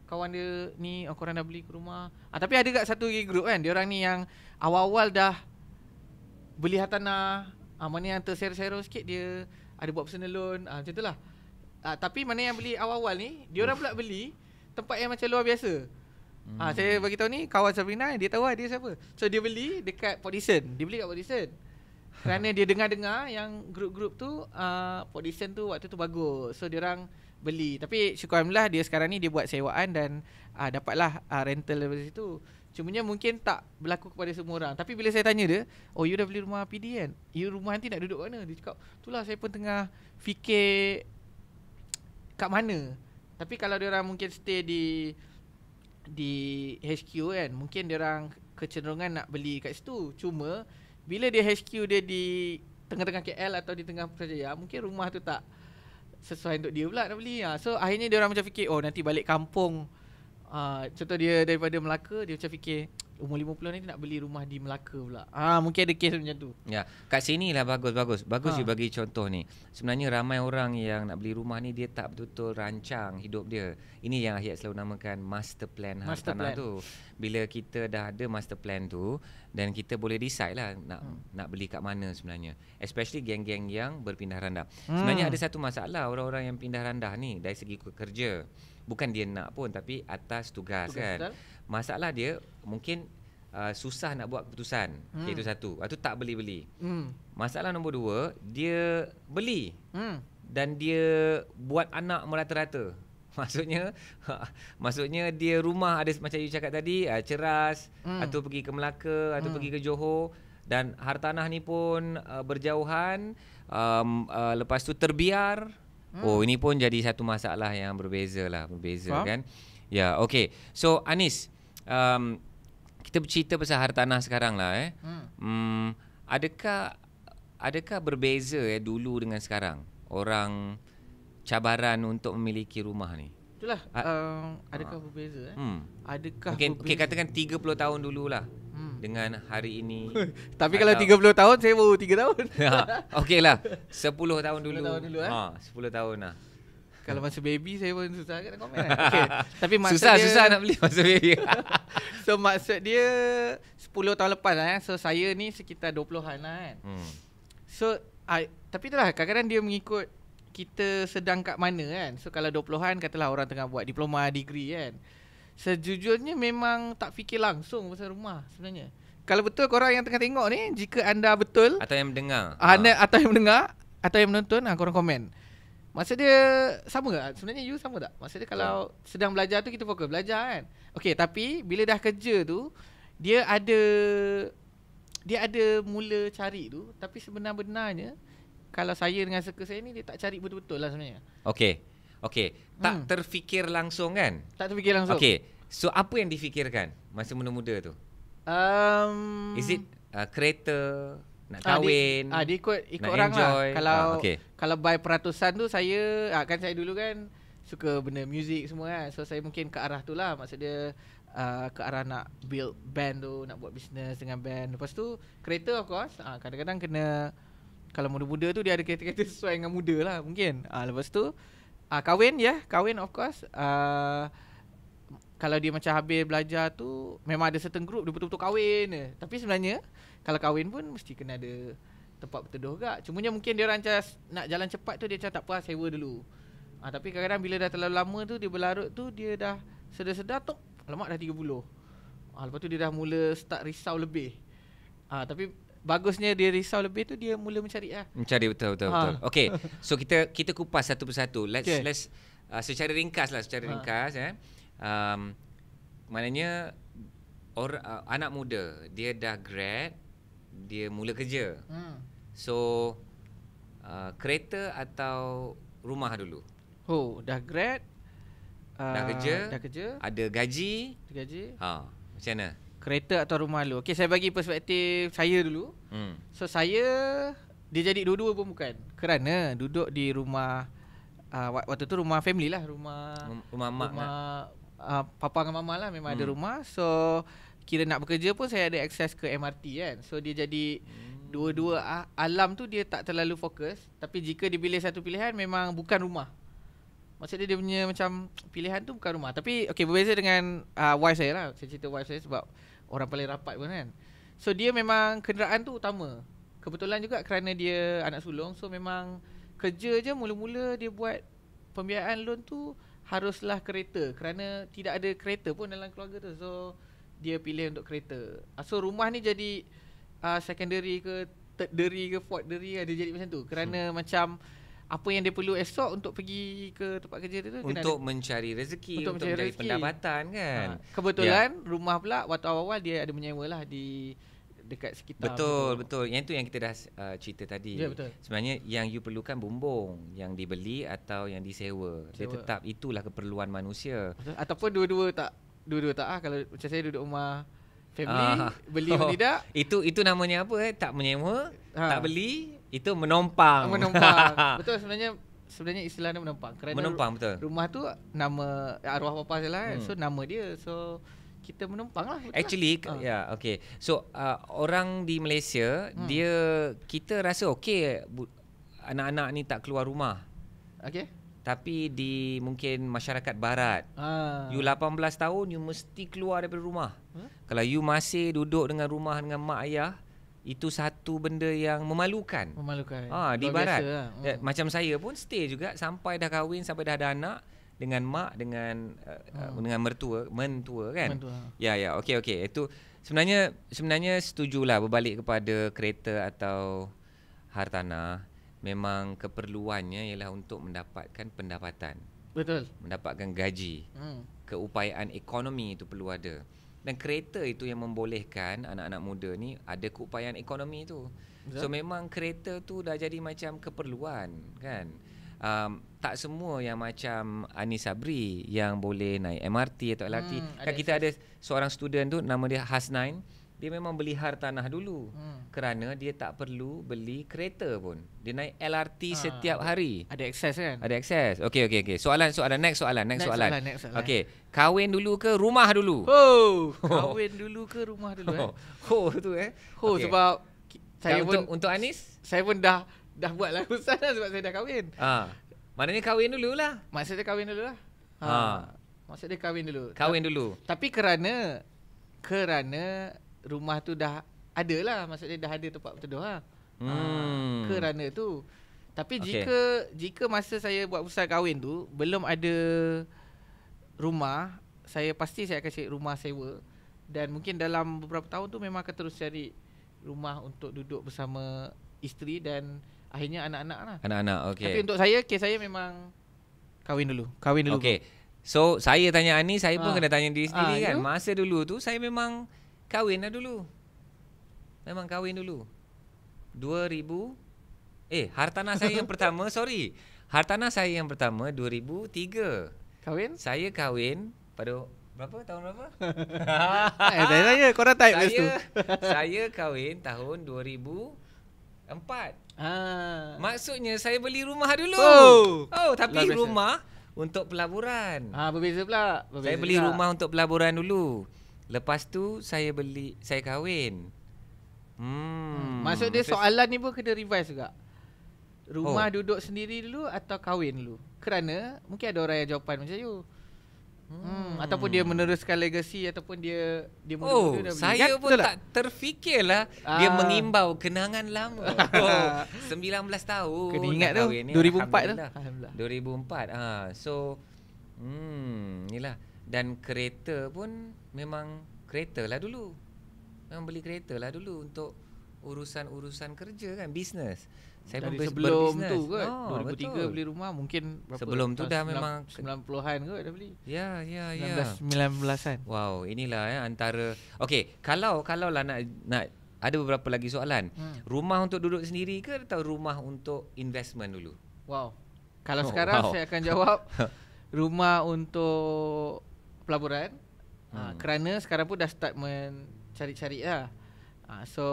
kawan dia ni oh, korang dah beli ke rumah. Ah tapi ada dekat satu group kan. Dia orang ni yang awal-awal dah beli hartanah. Ah mana yang terseru-seru sikit dia ada buat personal loan. Ah macam itulah. Ah tapi mana yang beli awal-awal ni, dia orang pula beli tempat yang macam luar biasa. Hmm. Ah saya hmm. bagi tahu ni kawan Sabrina dia tahu lah dia siapa. So dia beli dekat Podison. Dia beli kat Podison. Kerana dia dengar-dengar yang grup-grup tu uh, ah, Podison tu waktu tu bagus So dia orang beli tapi syukur alhamdulillah dia sekarang ni dia buat sewaan dan uh, dapatlah uh, rental dari situ cumanya mungkin tak berlaku kepada semua orang tapi bila saya tanya dia oh you dah beli rumah PD kan you rumah nanti nak duduk mana dia cakap itulah saya pun tengah fikir kat mana tapi kalau dia orang mungkin stay di di HQ kan mungkin dia orang kecenderungan nak beli kat situ cuma bila dia HQ dia di tengah-tengah KL atau di tengah Putrajaya mungkin rumah tu tak sesuai untuk dia pula nak beli. Ha. So akhirnya dia orang macam fikir, oh nanti balik kampung. Uh, contoh dia daripada Melaka, dia macam fikir, umur 50 ni dia nak beli rumah di Melaka pula. Ah ha, mungkin ada kes macam tu. Ya. Kat sini lah bagus bagus. Bagus ha. bagi contoh ni. Sebenarnya ramai orang yang nak beli rumah ni dia tak betul-betul rancang hidup dia. Ini yang Ahyat selalu namakan master plan hartanah tu. Bila kita dah ada master plan tu dan kita boleh decide lah nak hmm. nak beli kat mana sebenarnya. Especially geng-geng yang berpindah randah. Hmm. Sebenarnya ada satu masalah orang-orang yang pindah randah ni dari segi kerja. Bukan dia nak pun tapi atas tugas, tugas kan. Sedar? Masalah dia mungkin uh, susah nak buat keputusan. Hmm. itu satu. Atau tak beli-beli. Hmm. Masalah nombor dua, dia beli. Hmm. Dan dia buat anak merata-rata. Maksudnya ha, maksudnya dia rumah ada macam you cakap tadi, uh, ceras hmm. atau pergi ke Melaka atau hmm. pergi ke Johor dan hartanah ni pun uh, berjauhan um, uh, lepas tu terbiar hmm. oh ini pun jadi satu masalah yang berbeza lah berbeza Faham? kan ya yeah, okay so Anis hmm um, kita bercerita pasal hartanah sekarang lah eh. Hmm. Um, adakah adakah berbeza eh dulu dengan sekarang? Orang cabaran untuk memiliki rumah ni. Itulah A- ha? um, adakah uh, berbeza eh? Hmm. Adakah Mungkin, berbeza? Okay, katakan 30 tahun dululah. Hmm. Dengan hari ini. Tapi kalau 30 tahun saya baru 3 tahun. Ha. lah. 10 tahun dulu. 10 tahun dulu eh. Ha, 10 tahun lah. Kalau masa baby saya pun susah nak komen. Lah. Okay. Tapi masa susah, dia susah nak beli masa baby. so maksud dia 10 tahun lepas lah eh. So saya ni sekitar 20-an lah kan. Hmm. So I, tapi itulah kadang-kadang dia mengikut kita sedang kat mana kan. So kalau 20-an katalah orang tengah buat diploma degree kan. Sejujurnya memang tak fikir langsung pasal rumah sebenarnya. Kalau betul korang yang tengah tengok ni jika anda betul atau yang mendengar. Ah, atau yang mendengar atau yang menonton ah korang komen. Masa dia sama ke? Sebenarnya you sama tak? Masa dia kalau yeah. sedang belajar tu kita fokus belajar kan. Okey, tapi bila dah kerja tu dia ada dia ada mula cari tu tapi sebenar-benarnya kalau saya dengan circle saya ni dia tak cari betul-betul lah sebenarnya. Okey. Okey, tak hmm. terfikir langsung kan? Tak terfikir langsung. Okey. So apa yang difikirkan masa muda-muda tu? Um is it uh, kereta nak ah, kahwin. Ah, dia ikut ikut nak orang lah. enjoy. lah. Kalau ah, okay. kalau by peratusan tu saya ah, kan saya dulu kan suka benda music semua kan. So saya mungkin ke arah tu lah maksud dia Uh, ke arah nak build band tu Nak buat bisnes dengan band Lepas tu Kereta of course uh, Kadang-kadang kena Kalau muda-muda tu Dia ada kereta-kereta sesuai dengan muda lah Mungkin uh, Lepas tu uh, Kahwin ya yeah. Kahwin of course uh, Kalau dia macam habis belajar tu Memang ada certain group Dia betul-betul kahwin Tapi sebenarnya kalau kahwin pun mesti kena ada tempat berteduh juga. Cumanya mungkin dia orang nak jalan cepat tu dia macam tak puas sewa dulu. Ah ha, tapi kadang-kadang bila dah terlalu lama tu dia berlarut tu dia dah sedar-sedar tu alamak dah 30. Ha, ah, lepas tu dia dah mula start risau lebih. Ah ha, tapi bagusnya dia risau lebih tu dia mula mencari lah. Mencari betul betul ha. betul. Okay. So kita kita kupas satu persatu. Let's okay. let's uh, secara ringkas lah secara ha. ringkas eh. Um, maknanya or, uh, anak muda dia dah grad dia mula kerja. Hmm. So uh, kereta atau rumah dulu? Oh, dah grad dah uh, kerja, dah kerja. Ada gaji? Ada gaji? Ha, macam mana? Kereta atau rumah dulu. Okey, saya bagi perspektif saya dulu. Hmm. So saya dia jadi dua-dua pun bukan. Kerana duduk di rumah uh, waktu tu rumah family lah, rumah rumah mak. Rumah, lah. uh, papa dengan mama lah memang hmm. ada rumah. So kira nak bekerja pun saya ada akses ke MRT kan. So dia jadi hmm. dua-dua alam tu dia tak terlalu fokus tapi jika dipilih satu pilihan memang bukan rumah. Maksudnya dia punya macam pilihan tu bukan rumah tapi okay berbeza dengan uh, wife saya lah. Saya cerita wife saya sebab orang paling rapat pun kan. So dia memang kenderaan tu utama. Kebetulan juga kerana dia anak sulung so memang kerja je mula-mula dia buat pembiayaan loan tu haruslah kereta kerana tidak ada kereta pun dalam keluarga tu. So dia pilih untuk kereta. Uh, so rumah ni jadi uh, secondary ke tertiary ke fourthary ada lah. jadi macam tu. Kerana hmm. macam apa yang dia perlu esok untuk pergi ke tempat kerja dia tu untuk kena mencari rezeki untuk, untuk mencari, mencari rezeki. pendapatan kan. Ha. Kebetulan ya. rumah pula waktu awal-awal dia ada menyewa lah di dekat sekitar betul betul yang itu yang kita dah uh, cerita tadi ya, betul. sebenarnya yang you perlukan bumbung yang dibeli atau yang disewa Sewa. dia tetap itulah keperluan manusia betul. ataupun dua-dua tak dua-dua tak ah kalau macam saya duduk rumah family ah. beli oh. tidak itu itu namanya apa eh tak menyewa ha. tak beli itu menumpang menompang betul sebenarnya sebenarnya istilah dia menompang kerana menompang betul rumah tu nama arwah papa saya lah hmm. so nama dia so kita menumpang lah betul Actually lah. Ya yeah, okay So uh, Orang di Malaysia hmm. Dia Kita rasa okay eh, Anak-anak ni tak keluar rumah Okay tapi di mungkin masyarakat barat ah. you 18 tahun you mesti keluar daripada rumah huh? kalau you masih duduk dengan rumah dengan mak ayah itu satu benda yang memalukan memalukan ha, di Luar barat lah. hmm. macam saya pun stay juga sampai dah kahwin sampai dah ada anak dengan mak dengan eh, hmm. uh, dengan mertua mentua kan mentua. Ah. ya ya okey okey itu sebenarnya sebenarnya setujulah berbalik kepada kereta atau hartanah memang keperluannya ialah untuk mendapatkan pendapatan. Betul. Mendapatkan gaji. Hmm. Keupayaan ekonomi itu perlu ada. Dan kereta itu yang membolehkan anak-anak muda ni ada keupayaan ekonomi itu. Betul. So memang kereta tu dah jadi macam keperluan kan. Um, tak semua yang macam Anis Sabri yang boleh naik MRT atau LRT. Hmm, kan kita ada seorang student tu nama dia Hasnain dia memang beli hartanah dulu hmm. kerana dia tak perlu beli kereta pun dia naik LRT ha, ah. setiap hari ada akses kan ada akses okey okey okey soalan soalan next soalan next, next soalan, soalan, next soalan. okey kahwin dulu ke rumah dulu oh kawin dulu ke rumah dulu eh oh tu eh oh okay. sebab saya untuk, pun untuk Anis saya pun dah dah buat lah usaha sebab saya dah kahwin ha ah. ni kahwin dulu lah? dia kahwin dululah ha, ha. maksud dia kahwin dulu kahwin dulu tapi kerana kerana rumah tu dah ada lah maksudnya dah ada tempat berteduh lah. Ah, hmm. Kerana tu. Tapi okay. jika jika masa saya buat usaha kahwin tu belum ada rumah, saya pasti saya akan cari rumah sewa dan mungkin dalam beberapa tahun tu memang akan terus cari rumah untuk duduk bersama isteri dan akhirnya anak-anak lah. Anak-anak, okey. Tapi untuk saya, kes saya memang kahwin dulu. Kahwin dulu. Okey. So, saya tanya Ani, saya ha. pun ah. kena tanya diri sendiri ha, kan. You? Masa dulu tu, saya memang kahwin lah dulu. Memang kahwin dulu. 2000 Eh, hartanah saya yang pertama, sorry. Hartanah saya yang pertama 2003. Kahwin? Saya kahwin pada berapa tahun berapa? eh, dah saya kau orang type tu. saya kahwin tahun 2004. ah. Maksudnya saya beli rumah dulu Oh, oh tapi Berbeza. rumah untuk pelaburan ah, Berbeza pula berbeza Saya beli juga. rumah untuk pelaburan dulu Lepas tu saya beli saya kahwin. Hmm. hmm. Maksud dia soalan ni pun kena revise juga. Rumah oh. duduk sendiri dulu atau kahwin dulu? Kerana mungkin ada orang yang jawapan macam you. Hmm. hmm. Ataupun dia meneruskan legasi ataupun dia dia mula Oh, dia saya ya, pun tak, lah. tak terfikirlah ah. dia mengimbau kenangan lama. Oh, 19 tahun. Kena ingat tu 2004 Alhamdulillah. tu. Alhamdulillah. 2004. Ha, ah. so hmm, inilah dan kereta pun memang kereta lah dulu memang beli kereta lah dulu untuk urusan-urusan kerja kan bisnes saya Dari pun sebelum tu kot oh, 2003 beli rumah mungkin berapa sebelum tu ah, dah memang 90-an kot dah beli ya ya ya 1990-an wow inilah ya antara Okay, kalau kalau lah nak nak ada beberapa lagi soalan hmm. rumah untuk duduk sendiri ke atau rumah untuk investment dulu wow kalau oh, sekarang wow. saya akan jawab rumah untuk pelaburan Ha, hmm. kerana sekarang pun dah start mencari-cari lah. Ha, so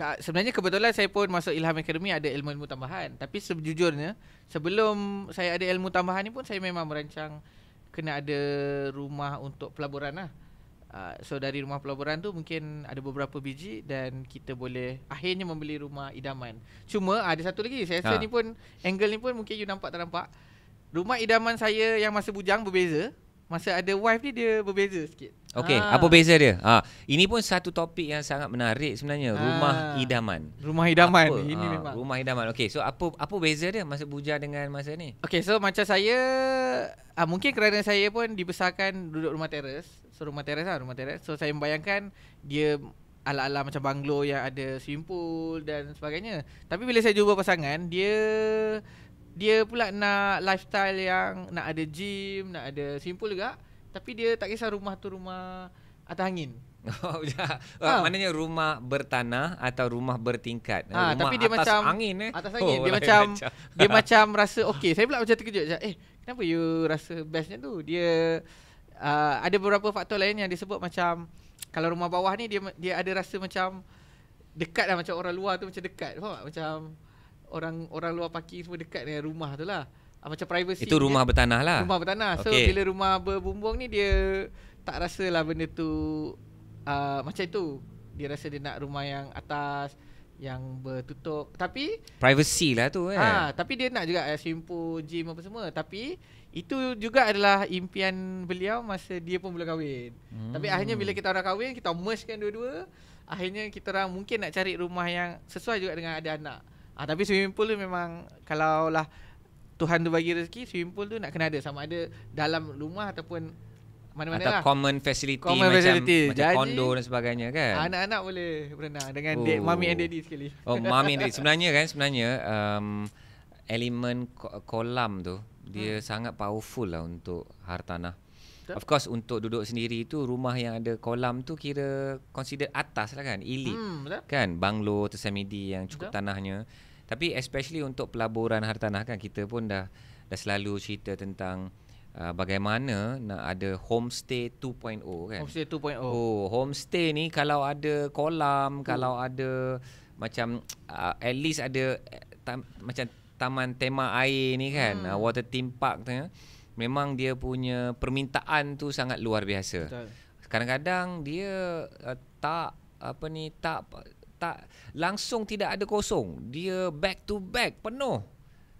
ha, sebenarnya kebetulan saya pun masuk Ilham Academy ada ilmu-ilmu tambahan. Tapi sejujurnya sebelum saya ada ilmu tambahan ni pun saya memang merancang kena ada rumah untuk pelaburan lah. Ha, so dari rumah pelaburan tu mungkin ada beberapa biji dan kita boleh akhirnya membeli rumah idaman. Cuma ha, ada satu lagi saya rasa ha. ni pun angle ni pun mungkin you nampak tak nampak. Rumah idaman saya yang masa bujang berbeza Masa ada wife ni dia berbeza sikit. Okay, ha. Ah. apa beza dia? Ha, ini pun satu topik yang sangat menarik sebenarnya, ha. rumah idaman. Rumah idaman apa? ini ha, memang. Rumah idaman. Okay, so apa apa beza dia masa buja dengan masa ni? Okay, so macam saya ha, mungkin kerana saya pun dibesarkan duduk rumah teras, So rumah teres lah, rumah teras, So saya membayangkan dia ala-ala macam banglo yang ada swimming pool dan sebagainya. Tapi bila saya jumpa pasangan, dia dia pula nak lifestyle yang nak ada gym, nak ada simple juga. Tapi dia tak kisah rumah tu rumah atas angin. Oh, ya. ha. Ah, maknanya rumah bertanah atau rumah bertingkat. Ha, rumah tapi dia atas macam angin eh. Atas oh, angin. Oh, dia macam dia macam rasa okay. Saya pula macam terkejut. Macam, eh, kenapa you rasa bestnya tu? Dia uh, ada beberapa faktor lain yang disebut macam kalau rumah bawah ni dia dia ada rasa macam dekat lah macam orang luar tu macam dekat. Macam orang orang luar parking semua dekat dengan rumah tu lah ah, Macam privacy Itu rumah dia, eh. bertanah lah Rumah bertanah So okay. bila rumah berbumbung ni dia tak rasa lah benda tu uh, macam itu Dia rasa dia nak rumah yang atas yang bertutup Tapi Privacy lah tu eh ah, Tapi dia nak juga eh, swimming pool, gym apa semua Tapi itu juga adalah impian beliau masa dia pun belum kahwin hmm. Tapi akhirnya bila kita orang kahwin, kita mergekan dua-dua Akhirnya kita orang mungkin nak cari rumah yang sesuai juga dengan ada anak Ah tapi swimming pool tu memang kalau lah Tuhan tu bagi rezeki swimming pool tu nak kena ada sama ada dalam rumah ataupun mana-mana Atau lah. common facility common macam, facility. macam Jadi, kondo dan sebagainya kan. Anak-anak boleh berenang dengan oh. dek, mommy and daddy sekali. Oh, mommy and daddy. Sebenarnya kan, sebenarnya um, elemen kolam tu, dia hmm. sangat powerful lah untuk hartanah. Of course untuk duduk sendiri tu rumah yang ada kolam tu kira consider atas lah kan elite hmm, kan banglo tersemedi yang cukup betul. tanahnya tapi especially untuk pelaburan hartanah kan kita pun dah dah selalu cerita tentang uh, bagaimana nak ada homestay 2.0 kan. Homestay 2.0. Oh, homestay ni kalau ada kolam, oh. kalau ada macam uh, at least ada tam, macam taman tema air ni kan, hmm. uh, water theme park tu memang dia punya permintaan tu sangat luar biasa. Betul. Kadang-kadang dia uh, tak apa ni tak tak langsung tidak ada kosong. Dia back to back penuh.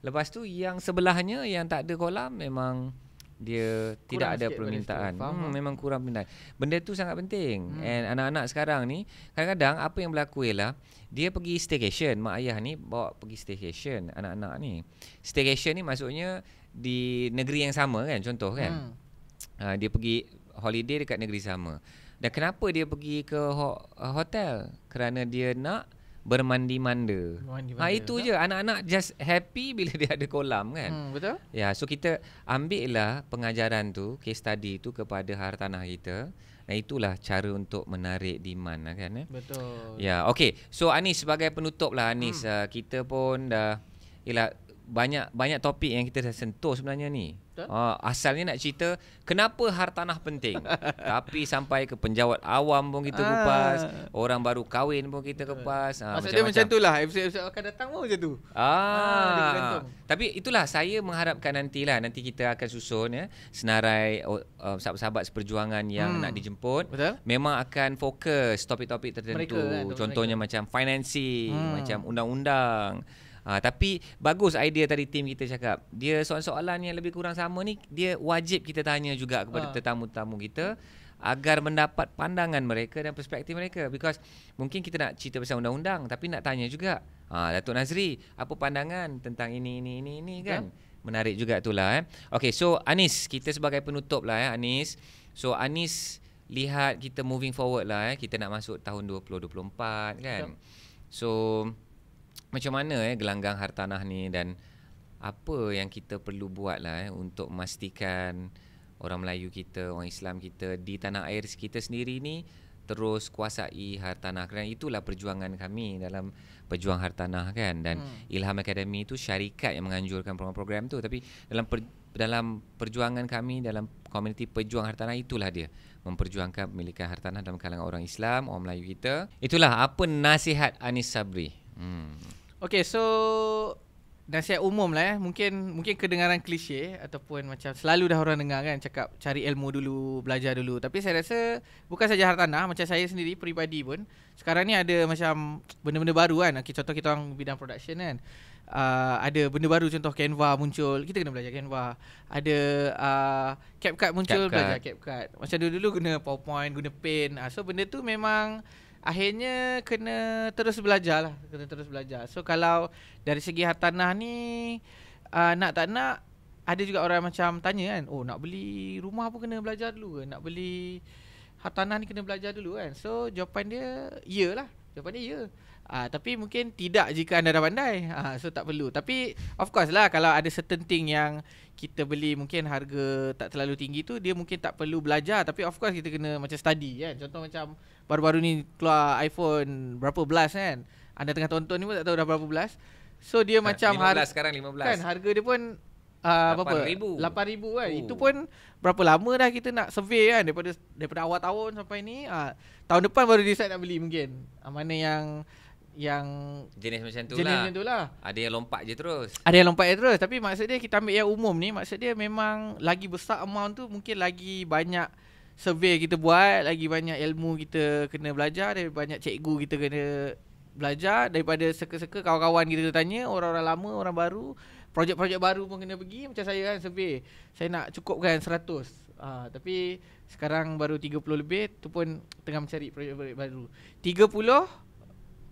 Lepas tu yang sebelahnya yang tak ada kolam memang dia kurang tidak ada permintaan. Hmm, memang kurang permintaan. Benda tu sangat penting. Hmm. And anak-anak sekarang ni kadang-kadang apa yang berlaku ialah dia pergi staycation. Mak ayah ni bawa pergi staycation anak-anak ni. Staycation ni maksudnya di negeri yang sama kan contoh kan. Hmm. Uh, dia pergi holiday dekat negeri sama. Dan kenapa dia pergi ke ho- uh, hotel? Kerana dia nak bermandi manda. Bermandi Ha itu je anak-anak just happy bila dia ada kolam kan. Hmm, betul? Ya, so kita ambil lah pengajaran tu, case study tu kepada hartanah kita. Nah itulah cara untuk menarik demand lah kan. Eh? Betul. Ya, okay. So Anis sebagai penutup lah Anis. Hmm. Uh, kita pun dah, ialah banyak banyak topik yang kita dah sentuh sebenarnya ni. Uh, asalnya nak cerita kenapa hartanah penting. Tapi sampai ke penjawat awam pun kita kupas, ah. orang baru kahwin pun kita kupas. Ah, Maksud dia macam itulah, episode-episode akan datang pun macam tu. Ah, ah Tapi itulah saya mengharapkan nantilah nanti kita akan susun ya senarai uh, sahabat-sahabat seperjuangan yang hmm. nak dijemput. Betul? Memang akan fokus topik-topik tertentu. Mereka, kan, Contohnya mereka. macam financing, hmm. macam undang-undang. Ha, tapi bagus idea tadi tim kita cakap. Dia soalan-soalan yang lebih kurang sama ni dia wajib kita tanya juga kepada ha. tetamu-tetamu kita agar mendapat pandangan mereka dan perspektif mereka because mungkin kita nak cerita pasal undang-undang tapi nak tanya juga. Ha Datuk Nazri, apa pandangan tentang ini ini ini ini ya. kan? Ha. Menarik juga itulah eh. Okay so Anis kita sebagai penutup lah eh Anis. So Anis lihat kita moving forward lah eh kita nak masuk tahun 2024 kan. Ha. So macam mana eh gelanggang hartanah ni dan apa yang kita perlu buat lah eh untuk memastikan orang Melayu kita, orang Islam kita di tanah air kita sendiri ni terus kuasai hartanah kerana itulah perjuangan kami dalam pejuang hartanah kan dan hmm. Ilham Academy itu syarikat yang menganjurkan program-program tu tapi dalam per, dalam perjuangan kami dalam komuniti pejuang hartanah itulah dia memperjuangkan pemilikan hartanah dalam kalangan orang Islam, orang Melayu kita. Itulah apa nasihat Anis Sabri Hmm. Okay so Nasihat umum lah eh Mungkin Mungkin kedengaran klise Ataupun macam Selalu dah orang dengar kan Cakap cari ilmu dulu Belajar dulu Tapi saya rasa Bukan saja hartanah Macam saya sendiri Peribadi pun Sekarang ni ada macam Benda-benda baru kan okay, Contoh kita orang Bidang production kan uh, Ada benda baru Contoh Canva muncul Kita kena belajar Canva Ada uh, CapCut muncul CapCut. Belajar CapCut Macam dulu-dulu guna PowerPoint Guna Paint uh, So benda tu memang akhirnya kena terus belajar lah kena terus belajar so kalau dari segi hartanah ni uh, nak tak nak ada juga orang macam tanya kan oh nak beli rumah pun kena belajar dulu ke nak beli hartanah ni kena belajar dulu kan so jawapan dia iyalah jawapan dia iya uh, tapi mungkin tidak jika anda dah pandai. uh, so tak perlu. Tapi of course lah kalau ada certain thing yang kita beli mungkin harga tak terlalu tinggi tu dia mungkin tak perlu belajar tapi of course kita kena macam study kan. Contoh macam baru-baru ni keluar iPhone berapa belas kan. Anda tengah tonton ni pun tak tahu dah berapa belas. So dia ha, macam harga sekarang 15. Kan harga dia pun Uh, 8,000 berapa? 8,000 kan Ooh. Itu oh. pun Berapa lama dah kita nak survey kan Daripada daripada awal tahun sampai ni uh, Tahun depan baru decide nak beli mungkin uh, Mana yang yang jenis macam tu jenis lah. Jenis macam lah. Ada yang lompat je terus. Ada yang lompat je terus. Tapi maksud dia kita ambil yang umum ni. Maksud dia memang lagi besar amount tu mungkin lagi banyak survey kita buat. Lagi banyak ilmu kita kena belajar. Lebih banyak cikgu kita kena belajar. Daripada seke seke kawan-kawan kita tanya. Orang-orang lama, orang baru. Projek-projek baru pun kena pergi. Macam saya kan survey. Saya nak cukupkan 100. Uh, ah, tapi sekarang baru 30 lebih tu pun tengah mencari projek baru 30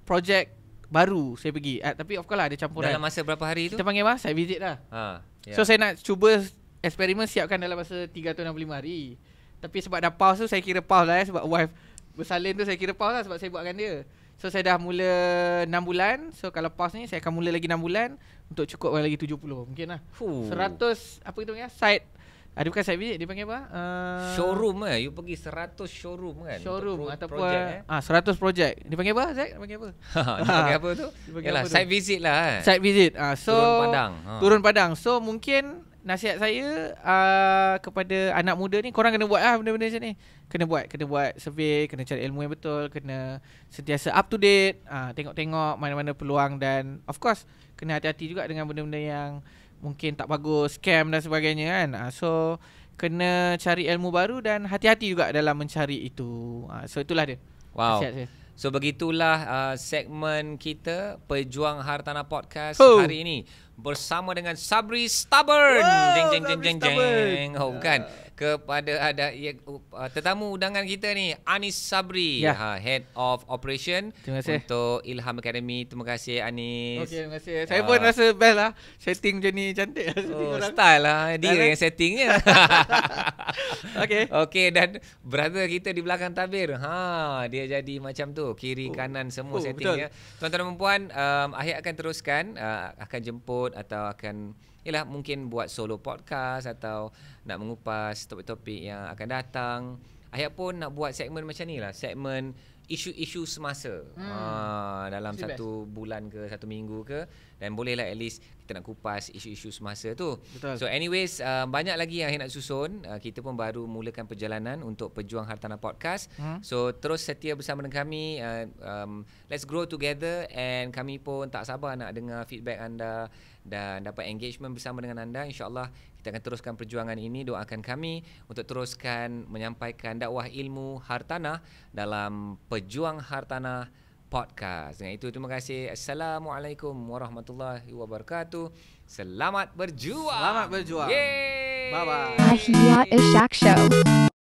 project baru saya pergi. Uh, tapi of course lah ada campuran. Dalam masa berapa hari kita tu? Kita panggil mah, visit lah. Ha, yeah. So saya nak cuba eksperimen siapkan dalam masa 365 hari. Tapi sebab dah pause tu saya kira pause lah eh. Sebab wife bersalin tu saya kira pause lah sebab saya buatkan dia. So saya dah mula 6 bulan. So kalau pause ni saya akan mula lagi 6 bulan untuk cukup lagi 70 mungkin lah. Huh. 100 apa kita panggil site Ah, dia bukan side visit, dia panggil apa? Uh, showroom lah, you pergi 100 showroom kan? Showroom pro- ataupun project, eh? ah 100 project. Dia panggil apa, Zack? Dia panggil apa? dia panggil ah, apa tu? Yalah, apa side tu? visit lah. Eh. Side visit. Ah, so turun padang. Ha. Turun padang. So mungkin nasihat saya uh, kepada anak muda ni korang kena buatlah benda-benda macam ni. Kena buat, kena buat survey, kena cari ilmu yang betul, kena sentiasa up to date, uh, tengok-tengok mana-mana peluang dan of course kena hati-hati juga dengan benda-benda yang mungkin tak bagus scam dan sebagainya kan uh, so kena cari ilmu baru dan hati-hati juga dalam mencari itu uh, so itulah dia wow Asyik, So begitulah uh, segmen kita Pejuang Hartana Podcast oh. hari ini bersama dengan Sabri Stubborn. Wow, jeng jeng jeng jeng Oh, kan kepada ada ya, uh, tetamu undangan kita ni Anis Sabri ya. uh, head of operation untuk Ilham Academy terima kasih Anis okey terima kasih saya uh, pun rasa best lah setting je ni cantik oh, setting style lah dia Tarang. yang eh? settingnya okey okey dan brother kita di belakang tabir ha dia jadi macam tu kiri oh. kanan semua oh, settingnya tuan-tuan dan puan um, akan teruskan uh, akan jemput atau akan ialah mungkin buat solo podcast atau nak mengupas topik-topik yang akan datang. Ayah pun nak buat segmen macam ni lah. Segmen isu-isu semasa hmm. ha, dalam Sibis. satu bulan ke satu minggu ke dan bolehlah at least kita nak kupas isu-isu semasa tu. Betul. So anyways uh, banyak lagi yang saya nak susun. Uh, kita pun baru mulakan perjalanan untuk Pejuang Hartanah Podcast. Hmm. So terus setia bersama dengan kami. Uh, um, let's grow together and kami pun tak sabar nak dengar feedback anda dan dapat engagement bersama dengan anda. InsyaAllah kita akan teruskan perjuangan ini doakan kami untuk teruskan menyampaikan dakwah ilmu hartanah dalam pejuang hartanah podcast. Dengan itu terima kasih. Assalamualaikum warahmatullahi wabarakatuh. Selamat berjuang. Selamat berjuang. Yeay. Bye bye. Ahia Ishak Show.